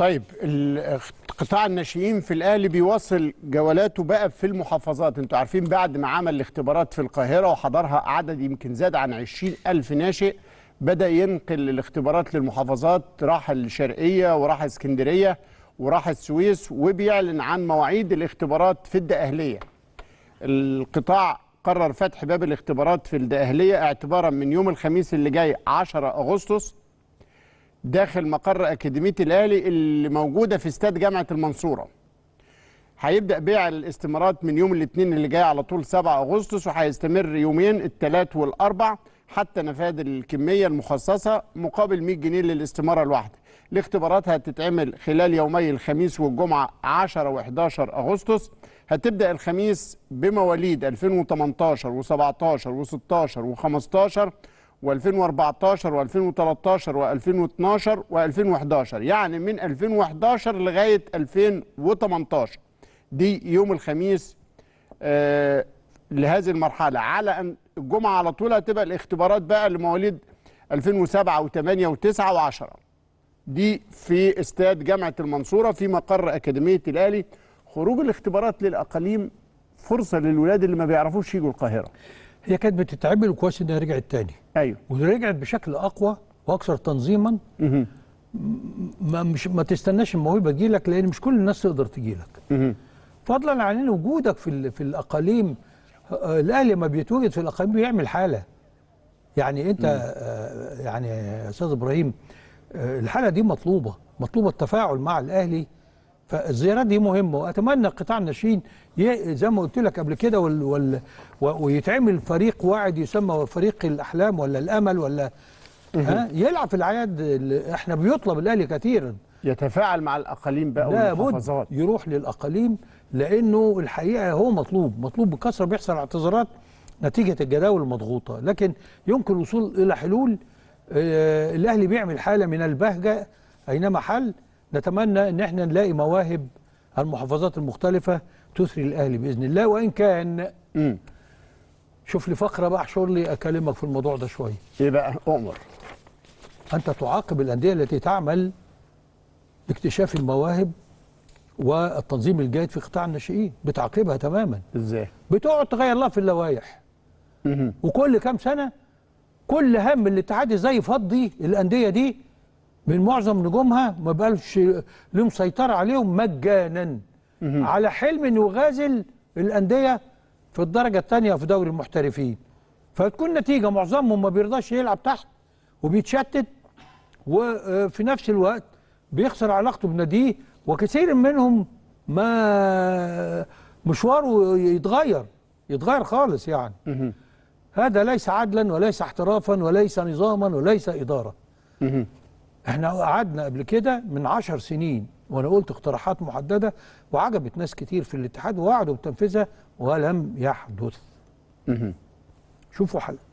طيب قطاع الناشئين في الاهلي بيواصل جولاته بقى في المحافظات انتوا عارفين بعد ما عمل الاختبارات في القاهره وحضرها عدد يمكن زاد عن 20000 ناشئ بدا ينقل الاختبارات للمحافظات راح الشرقيه وراح اسكندريه وراح السويس وبيعلن عن مواعيد الاختبارات في الدقهليه القطاع قرر فتح باب الاختبارات في الدقهليه اعتبارا من يوم الخميس اللي جاي 10 اغسطس داخل مقر أكاديمية الأهلي اللي موجودة في استاد جامعة المنصورة هيبدأ بيع الاستمارات من يوم الاثنين اللي جاي على طول 7 أغسطس وهيستمر يومين الثلاث والأربع حتى نفاذ الكمية المخصصة مقابل 100 جنيه للاستمارة الواحدة الاختبارات هتتعمل خلال يومي الخميس والجمعة 10 و11 أغسطس هتبدأ الخميس بمواليد 2018 و17 و16 و15 و2014 و2013 و2012 و2011 يعني من 2011 لغاية 2018 دي يوم الخميس آه، لهذه المرحلة على أن الجمعة على طول هتبقى الاختبارات بقى لمواليد 2007 و8 و9 و10 دي في استاد جامعة المنصورة في مقر أكاديمية الأهلي خروج الاختبارات للأقاليم فرصة للولاد اللي ما بيعرفوش يجوا القاهرة هي كانت بتتعمل وكويس انها رجعت تاني ايوه ورجعت بشكل اقوى واكثر تنظيما ما مش ما تستناش الموهبه تجي لك لان مش كل الناس تقدر تجي لك فضلا عن ان وجودك في في الاقاليم الاهلي لما بيتوجد في الاقاليم بيعمل حاله يعني انت آه يعني يا استاذ ابراهيم آه الحاله دي مطلوبه مطلوبه التفاعل مع الاهلي فالزيارات دي مهمه واتمنى قطاع الناشئين زي ما قلت لك قبل كده وال وال ويتعمل فريق واعد يسمى فريق الاحلام ولا الامل ولا ها يلعب في الاعياد احنا بيطلب الاهلي كثيرا يتفاعل مع الاقاليم بقى والمحافظات يروح للاقاليم لانه الحقيقه هو مطلوب مطلوب بكثره بيحصل اعتذارات نتيجه الجداول المضغوطه لكن يمكن الوصول الى حلول آه، الاهلي بيعمل حاله من البهجه اينما حل نتمنى ان احنا نلاقي مواهب المحافظات المختلفه تثري الاهلي باذن الله وان كان م. شوف لي فقره بقى احشر لي اكلمك في الموضوع ده شويه ايه بقى اؤمر انت تعاقب الانديه التي تعمل باكتشاف المواهب والتنظيم الجيد في قطاع الناشئين بتعاقبها تماما ازاي بتقعد تغير لها في اللوائح وكل كام سنه كل هم الاتحاد ازاي يفضي الانديه دي من معظم نجومها ما بقالش لهم سيطره عليهم مجانا على حلم انه يغازل الانديه في الدرجه الثانيه في دوري المحترفين فتكون نتيجه معظمهم ما بيرضاش يلعب تحت وبيتشتت وفي آه، نفس الوقت بيخسر علاقته بناديه وكثير منهم ما مشواره يتغير يتغير خالص يعني هذا ليس عدلا وليس احترافا وليس نظاما وليس اداره احنا قعدنا قبل كده من عشر سنين وانا قلت اقتراحات محدده وعجبت ناس كتير في الاتحاد ووعدوا بتنفيذها ولم يحدث شوفوا حلقه.